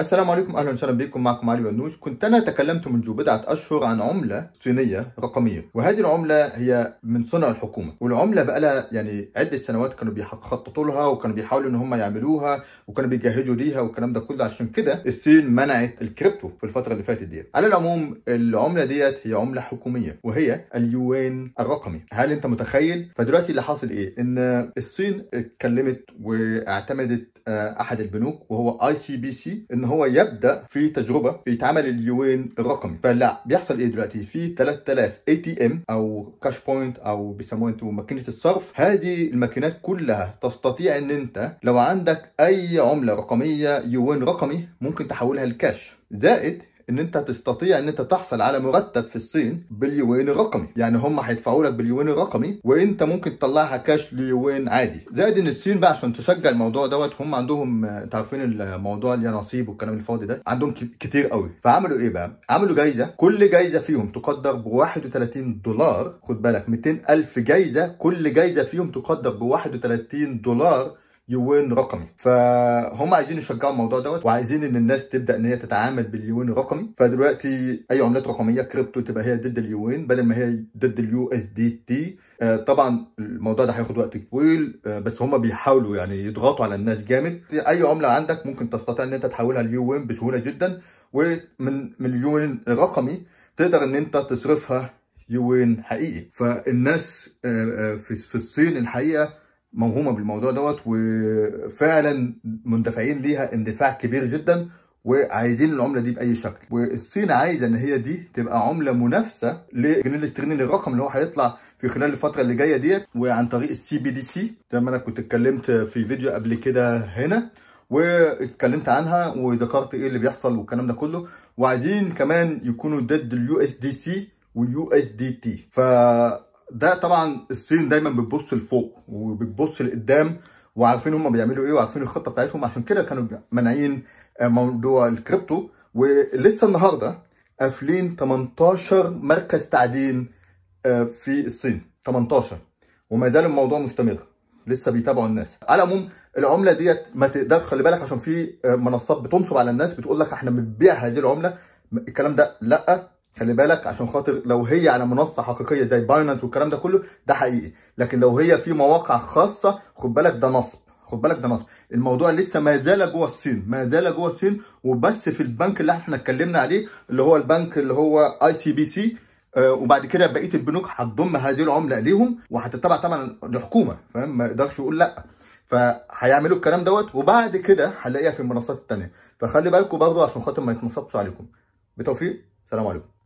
السلام عليكم اهلا وسهلا بكم معكم علي ونوس كنت انا تكلمت منذ بضعه اشهر عن عمله صينيه رقميه وهذه العمله هي من صنع الحكومه والعمله بقى لها يعني عده سنوات كانوا بيخططوا لها وكانوا بيحاولوا ان هم يعملوها وكانوا بيجهزوا ليها والكلام ده كله عشان كده الصين منعت الكريبتو في الفتره اللي فاتت ديت على العموم العمله ديت هي عمله حكوميه وهي اليوان الرقمي هل انت متخيل فدلوقتي اللي حاصل ايه ان الصين اتكلمت واعتمدت آه، احد البنوك وهو اي سي بي سي ان هو يبدا في تجربه في تعامل اليوين الرقمي فلا بيحصل ايه دلوقتي في 3000 اي تي ام او كاش بوينت او بيسموها انتوا ماكينه الصرف هذه الماكينات كلها تستطيع ان انت لو عندك اي عمله رقميه يوين رقمي ممكن تحولها لكاش زائد ان انت تستطيع ان انت تحصل على مرتب في الصين باليوين الرقمي يعني هم هيدفعوا لك باليوين الرقمي وانت ممكن تطلعها كاش ليوين عادي زائد ان الصين بقى عشان تشجع الموضوع دوت هم عندهم انت عارفين الموضوع اليانصيب والكلام الفاضي ده عندهم كتير قوي فعملوا ايه بقى عملوا جايزه كل جايزه فيهم تقدر ب 31 دولار خد بالك 200 الف جايزه كل جايزه فيهم تقدر ب 31 دولار يوين رقمي فهم عايزين يشجعوا الموضوع دوت وعايزين ان الناس تبدا ان هي تتعامل باليوين الرقمي فدلوقتي اي عملات رقميه كريبتو تبقى هي ضد اليوين بدل ما هي ضد اليو اس دي تي طبعا الموضوع ده هياخد وقت طويل آه، بس هم بيحاولوا يعني يضغطوا على الناس جامد اي عمله عندك ممكن تستطيع ان انت تحولها ليوين بسهوله جدا ومن من اليوين الرقمي تقدر ان انت تصرفها يوين حقيقي فالناس آه، آه، في الصين الحقيقه موهومه بالموضوع دوت وفعلا مندفعين ليها اندفاع كبير جدا وعايزين العمله دي باي شكل والصين عايزه ان هي دي تبقى عمله منافسه للجنيه الاسترليني الرقم اللي هو هيطلع في خلال الفتره اللي جايه ديت وعن طريق السي بي دي سي زي ما انا كنت اتكلمت في فيديو قبل كده هنا واتكلمت عنها وذكرت ايه اللي بيحصل والكلام ده كله وعايزين كمان يكونوا ضد اليو اس دي سي واليو اس دي تي ف ده طبعا الصين دايما بتبص لفوق وبتبص لقدام وعارفين هم بيعملوا ايه وعارفين الخطه بتاعتهم عشان كده كانوا مانعين موضوع الكريبتو ولسه النهارده قافلين 18 مركز تعدين آه، في الصين 18 وما زال الموضوع مستمر لسه بيتابعوا الناس على العموم العمله ديت ما تقدرش خلي بالك عشان في آه، منصات بتنصب على الناس بتقول لك احنا بنبيع هذه العمله الكلام ده لا خلي بالك عشان خاطر لو هي على منصه حقيقيه زي باينانس والكلام ده كله ده حقيقي لكن لو هي في مواقع خاصه خد بالك ده نصب خد بالك ده نصب الموضوع لسه ما زال جوه الصين ما زال جوه الصين وبس في البنك اللي احنا اتكلمنا عليه اللي هو البنك اللي هو اي سي بي سي وبعد كده بقيه البنوك هتضم هذه العمله ليهم وهتتبع طبعا الحكومه فاهم ما يقدرش يقول لا فهيعملوا الكلام دوت وبعد كده هنلاقيها في المنصات الثانيه فخلي بالكم برضه عشان خاطر ما يتنصبش عليكم بتوفيق سلام عليكم